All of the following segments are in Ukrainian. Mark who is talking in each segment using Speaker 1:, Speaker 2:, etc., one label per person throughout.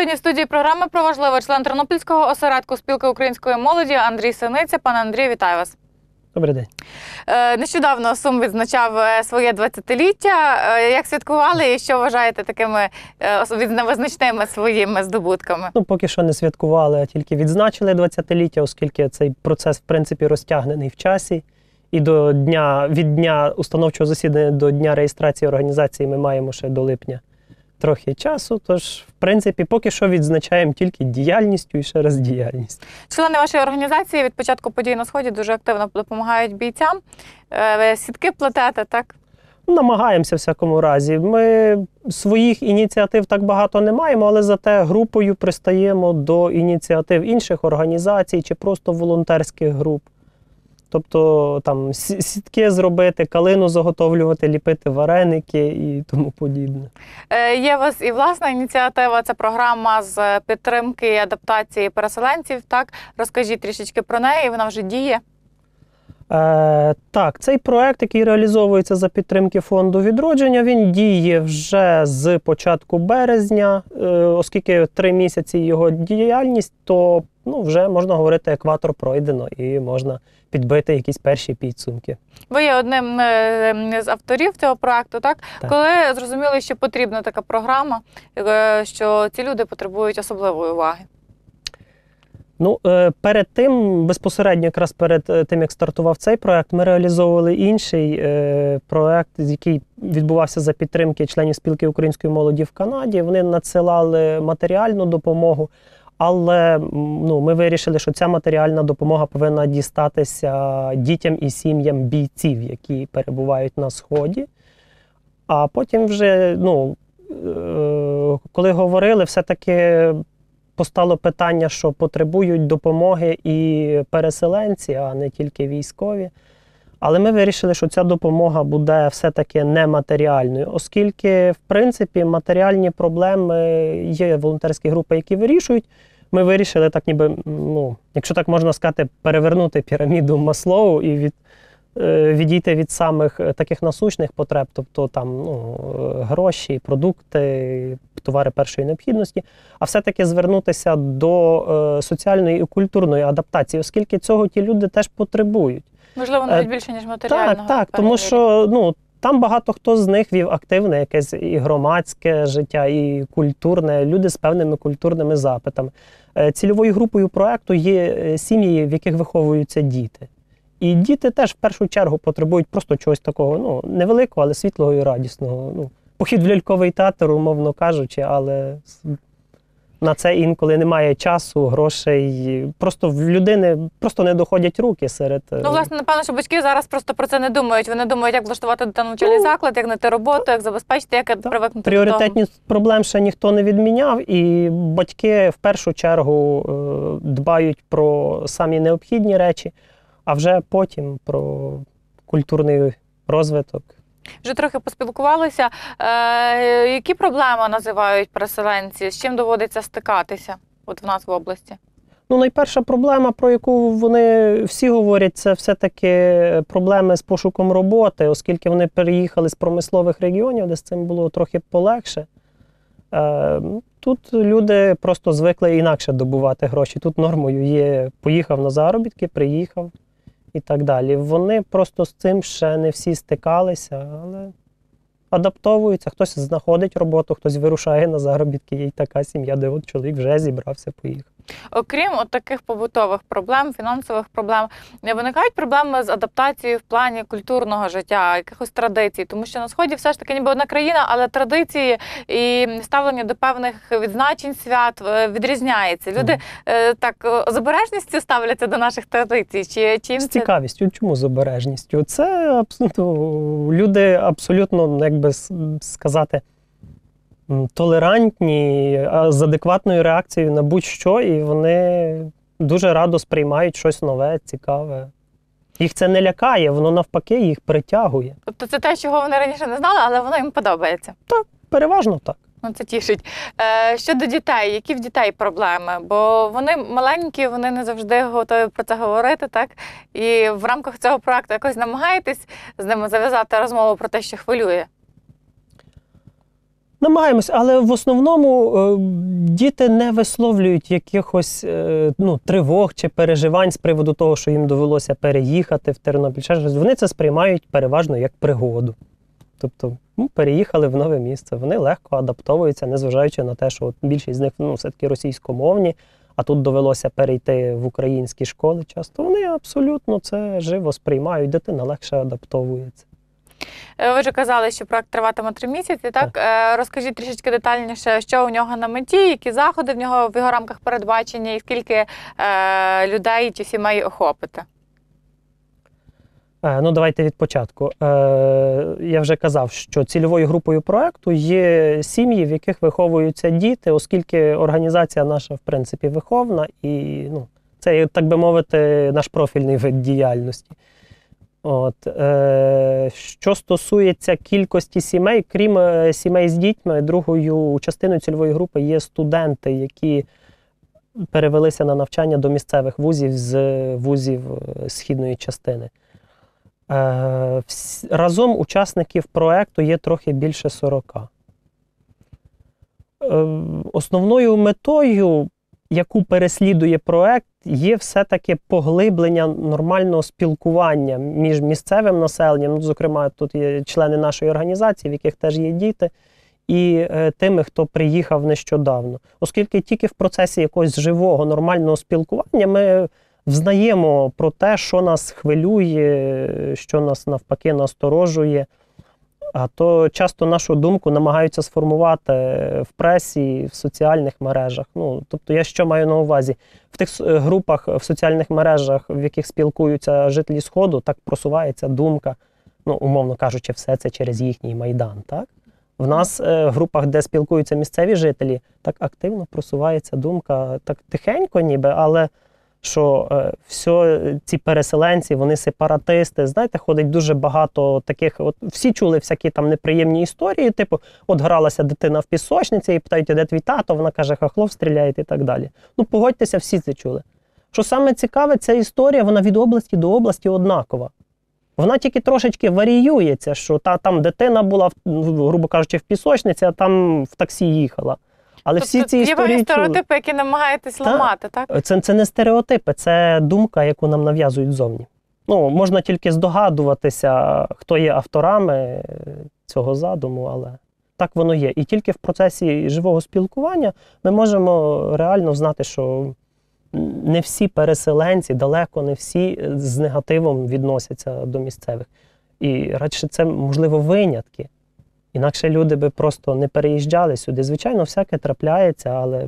Speaker 1: Сьогодні в студії програми про важливе член Тернопільського осередку спілки української молоді Андрій Синиця. Пане Андрію, вітаю вас. Добрий день. Е, нещодавно Сум відзначав е, своє 20-ліття. Е, як святкували і що вважаєте такими визначними своїми здобутками? Ну, поки
Speaker 2: що не святкували, а тільки відзначили 20-ліття, оскільки цей процес в принципі розтягнений в часі. І до дня від дня установчого засідання до дня реєстрації організації ми маємо ще до липня трохи часу. Тож, в принципі, поки що відзначаємо тільки діяльністю і ще раз діяльність.
Speaker 1: Члени вашої організації від початку подій на сході дуже активно допомагають бійцям. Е, сітки плетете, так?
Speaker 2: Намагаємося всякому разі. Ми своїх ініціатив так багато не маємо, але зате групою пристаємо до ініціатив інших організацій чи просто волонтерських груп. Тобто там сітки зробити, калину заготовлювати, ліпити вареники і тому подібне.
Speaker 1: Е, є у вас і власна ініціатива. Це програма з е, підтримки і адаптації переселенців. Так розкажіть трішечки про неї. Вона вже діє.
Speaker 2: Е, Так, цей проект, який реалізовується за підтримки фонду відродження, він діє вже з початку березня, е, оскільки три місяці його діяльність, то ну, вже можна говорити, екватор пройдено і можна підбити якісь перші підсумки.
Speaker 1: Ви є одним е, з авторів цього проекту, так? так коли зрозуміли, що потрібна така програма, е, що ці люди потребують особливої уваги.
Speaker 2: Ну, е, перед тим, безпосередньо, якраз перед е, тим, як стартував цей проект, ми реалізовували інший е, проект, який відбувався за підтримки членів спілки української молоді в Канаді. Вони надсилали матеріальну допомогу, але ну, ми вирішили, що ця матеріальна допомога повинна дістатися дітям і сім'ям бійців, які перебувають на сході. А потім вже, ну, коли говорили, все-таки постало питання, що потребують допомоги і переселенці, а не тільки військові. Але ми вирішили, що ця допомога буде все-таки нематеріальною, оскільки, в принципі, матеріальні проблеми є волонтерські групи, які вирішують. Ми вирішили так, ніби, ну, якщо так можна сказати, перевернути піраміду маслоу і від, е, відійти від самих е, таких насущних потреб, тобто там ну, е, гроші, продукти, товари першої необхідності, а все-таки звернутися до е, соціальної і культурної адаптації, оскільки цього ті люди теж потребують. Можливо, е, навіть більше ніж матеріального. Так, так, тому що ну. Там багато хто з них вів активне якесь і громадське життя, і культурне, люди з певними культурними запитами. Е, цільовою групою проекту є сім'ї, в яких виховуються діти. І діти теж в першу чергу потребують просто чогось такого, ну невеликого, але світлого і радісного. Ну похід в ляльковий театр, умовно кажучи, але на це інколи немає часу, грошей. Просто в людини просто не доходять руки серед. Е, ну, власне,
Speaker 1: напевно, що батьки зараз просто про це не думають. Вони думають, як влаштувати до в навчальний ну, заклад, як знайти роботу, як забезпечити, як привикнути. Пріоритетність
Speaker 2: проблем ще ніхто не відміняв, і батьки в першу чергу е, дбають про самі необхідні речі, а вже потім про культурний розвиток.
Speaker 1: Вже трохи поспілкувалися. Е, Які проблеми називають переселенці? З чим доводиться стикатися от в нас в області?
Speaker 2: Ну, найперша проблема, про яку вони всі говорять, це все-таки проблеми з пошуком роботи, оскільки вони переїхали з промислових регіонів, де з цим було трохи полегше. Е, тут люди просто звикли інакше добувати гроші. Тут нормою є. Поїхав на заробітки, приїхав, і так далі. Вони просто з цим ще не всі стикалися, але адаптовуються, хтось знаходить роботу, хтось вирушає на заробітки. Є й така сім'я, де от чоловік вже зібрався, поїхав.
Speaker 1: Окрім от таких побутових проблем, фінансових проблем, не виникають проблеми з адаптацією в плані культурного життя, якихось традицій, тому що на сході все ж таки ніби одна країна, але традиції і ставлення до певних відзначень свят е, відрізняється. Люди mm. так е, з обережністю ставляться до наших традицій. Чи чим з цікавістю?
Speaker 2: Чому з обережністю? Це абсолютно люди абсолютно як би сказати, толерантні, з адекватною реакцією на будь-що, і вони дуже радо сприймають щось нове, цікаве. Їх це не лякає, воно навпаки їх притягує.
Speaker 1: Тобто це те, чого вони раніше не знали, але воно їм подобається. Так,
Speaker 2: переважно так. Ну, це
Speaker 1: тішить. Е, Щодо дітей, які в дітей проблеми? Бо вони маленькі, вони не завжди готові про це говорити, так? І в рамках цього проекту якось намагаєтесь з ними зав'язати розмову про те, що хвилює.
Speaker 2: Намагаємось, але в основному е, діти не висловлюють якихось е, ну, тривог чи переживань з приводу того, що їм довелося переїхати в Тернопіль. Вони це сприймають переважно як пригоду. Тобто ну, переїхали в нове місце. Вони легко адаптовуються, незважаючи на те, що от більшість з них ну, все-таки російськомовні, а тут довелося перейти в українські школи часто. Вони абсолютно це живо сприймають, дитина легше адаптовується.
Speaker 1: Е, ви вже казали, що проект триватиме три місяці. Так, так. Е, розкажіть трішечки детальніше, що у нього на меті, які заходи в нього в його рамках передбачення і скільки е, людей чи сімей охопити.
Speaker 2: Е, ну, давайте від початку. я вже казав, що цільовою групою проекту є сім'ї, в яких виховуються діти, оскільки організація наша, в принципі, виховна, і ну, це, так би мовити, наш профільний вид діяльності. От, е, Що стосується кількості сімей, крім е, сімей з дітьми, другою частиною цільової групи є студенти, які перевелися на навчання до місцевих вузів з е, вузів е, східної частини. Е, вс, разом учасників проекту є трохи більше 40. Е, основною метою яку переслідує проект, є все-таки поглиблення нормального спілкування між місцевим населенням, ну, зокрема, тут є члени нашої організації, в яких теж є діти, і е, тими, хто приїхав нещодавно. Оскільки тільки в процесі якогось живого, нормального спілкування ми взнаємо про те, що нас хвилює, що нас навпаки насторожує. А то часто нашу думку намагаються сформувати в пресі, в соціальних мережах. Ну тобто, я що маю на увазі в тих е, групах в соціальних мережах, в яких спілкуються жителі Сходу, так просувається думка, ну умовно кажучи, все це через їхній майдан. Так в нас е, в групах, де спілкуються місцеві жителі, так активно просувається думка, так тихенько, ніби але що е, все ці переселенці, вони сепаратисти. Знаєте, ходить дуже багато таких. От всі чули всякі там неприємні історії. Типу, от гралася дитина в пісочниці і питають, де твій тато? Вона каже, хахлов стріляє і так далі. Ну погодьтеся, всі це чули. Що саме цікаве, ця історія вона від області до області однакова. Вона тільки трошечки варіюється, що та там дитина була, грубо кажучи, в пісочниці, а там в таксі їхала. Але тобто, всі ці історії є стереотипи,
Speaker 1: які намагаєтесь та, ламати, так? Е, це
Speaker 2: це не стереотипи, це думка, яку нам нав'язують зовні. Ну, можна тільки здогадуватися, хто є авторами е, цього задуму, але так воно є. І тільки в процесі живого спілкування ми можемо реально знати, що не всі переселенці, далеко не всі е, з негативом відносяться до місцевих. І радше це можливо винятки. Інакше люди би просто не переїжджали сюди. Звичайно, всяке трапляється, але.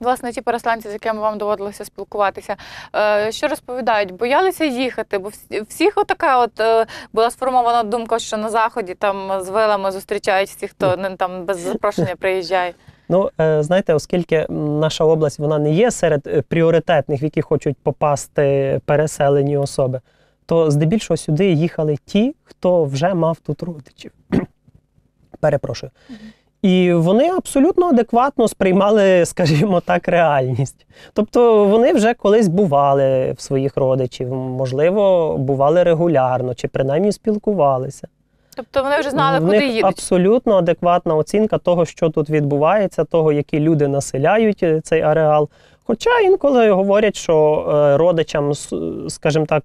Speaker 1: Власне, ті переселенці, з якими вам доводилося спілкуватися, е, що розповідають, боялися їхати, бо всіх отака от е, була сформована думка, що на заході там з вилами зустрічають всіх, хто ну. там без запрошення приїжджає.
Speaker 2: Ну, е, знаєте, оскільки наша область вона не є серед пріоритетних, в які хочуть попасти переселені особи то здебільшого сюди їхали ті, хто вже мав тут родичів. Перепрошую. І вони абсолютно адекватно сприймали, скажімо так, реальність. Тобто вони вже колись бували в своїх родичів, можливо, бували регулярно чи принаймні спілкувалися. Тобто вони вже знали, В куди них їдуть. Абсолютно адекватна оцінка того, що тут відбувається, того, які люди населяють е, цей ареал. Хоча інколи говорять, що е, родичам, скажімо так,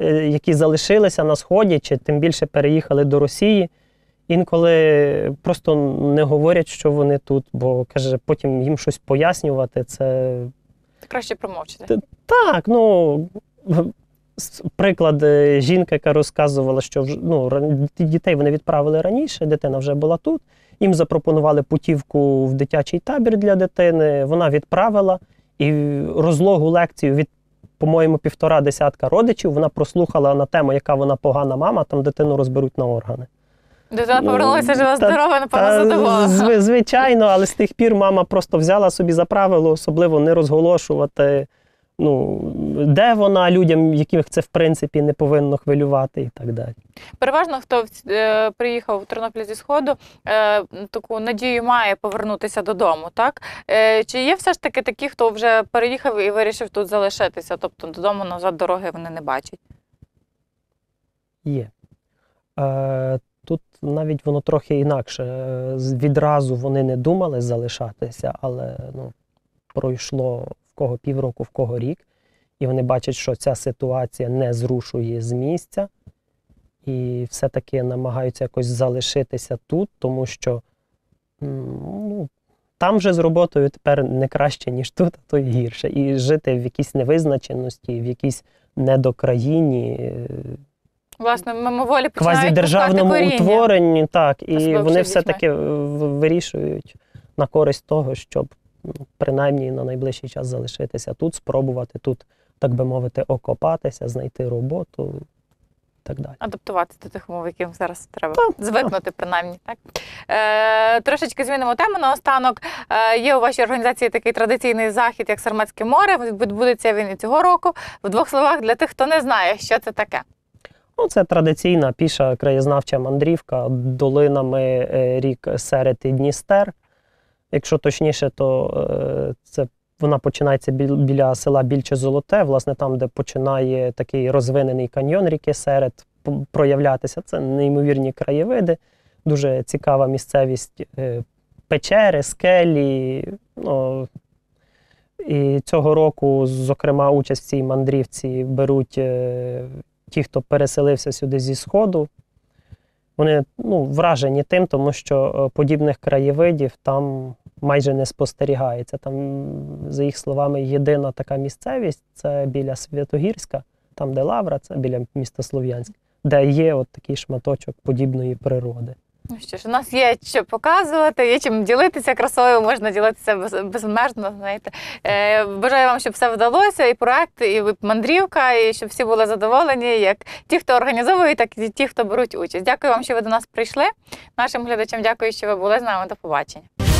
Speaker 2: Е, які залишилися на Сході, чи тим більше переїхали до Росії, інколи просто не говорять, що вони тут, бо каже, потім їм щось пояснювати. Це
Speaker 1: краще промовчити.
Speaker 2: Так, ну. Приклад, е, жінка, яка розказувала, що ну, дітей вони відправили раніше, дитина вже була тут. Їм запропонували путівку в дитячий табір для дитини. Вона відправила і розлогу лекцію від по-моєму, півтора десятка родичів. Вона прослухала на тему, яка вона погана мама, там дитину розберуть на органи.
Speaker 1: Дитина ну, повернулася жива здорова, напевно, задоволена.
Speaker 2: Звичайно, але з тих пір мама просто взяла собі за правило, особливо не розголошувати ну, де вона людям, яких це в принципі не повинно хвилювати, і так далі.
Speaker 1: Переважно хто е, приїхав в Тернопіль зі сходу, е, таку надію має повернутися додому, так е, чи є все ж таки такі, хто вже переїхав і вирішив тут залишитися? Тобто додому назад дороги вони не бачать?
Speaker 2: Є. Тут навіть воно трохи інакше. Відразу вони не думали залишатися, але ну, пройшло в кого півроку, в кого рік і вони бачать, що ця ситуація не зрушує з місця, і все-таки намагаються якось залишитися тут, тому що ну, там же з роботою тепер не краще, ніж тут, а то й гірше. І жити в якійсь невизначеності, в якійсь недокраїні. Е,
Speaker 1: Власне, мимоволі квазідержавному
Speaker 2: утворенні, так, і Особливо вони все-таки вирішують на користь того, щоб принаймні на найближчий час залишитися тут, спробувати тут так би мовити, окопатися, знайти роботу
Speaker 1: і так далі. Адаптуватися до тих мов, яким зараз треба так, звикнути, так. принаймні. так? Е, Трошечки змінимо тему. Наостанок е, є у вашій організації такий традиційний захід, як Сарматське море. Відбудеться він і цього року. В двох словах для тих, хто не знає, що це таке.
Speaker 2: Ну, Це традиційна піша краєзнавча мандрівка долинами е, рік серед і Дністер. Якщо точніше, то е, це вона починається біля села Більче Золоте, власне, там, де починає такий розвинений каньйон ріки серед проявлятися. Це неймовірні краєвиди, дуже цікава місцевість е, печери, скелі. Ну, І цього року, зокрема, участь в цій мандрівці беруть е, ті, хто переселився сюди зі Сходу, вони ну, вражені тим, тому що е, подібних краєвидів там майже не спостерігається. Там, за їх словами, єдина така місцевість це біля Святогірська, там де Лавра, це біля міста Слов'янськ, де є от такий шматочок подібної природи.
Speaker 1: Ну що ж, у нас є що показувати, є чим ділитися красою, можна ділитися безмежно. Знаєте, Е, бажаю вам, щоб все вдалося, і проект, і мандрівка, і щоб всі були задоволені, як ті, хто організовує, так і ті, хто беруть участь. Дякую вам, що ви до нас прийшли. Нашим глядачам дякую, що ви були з нами. До побачення.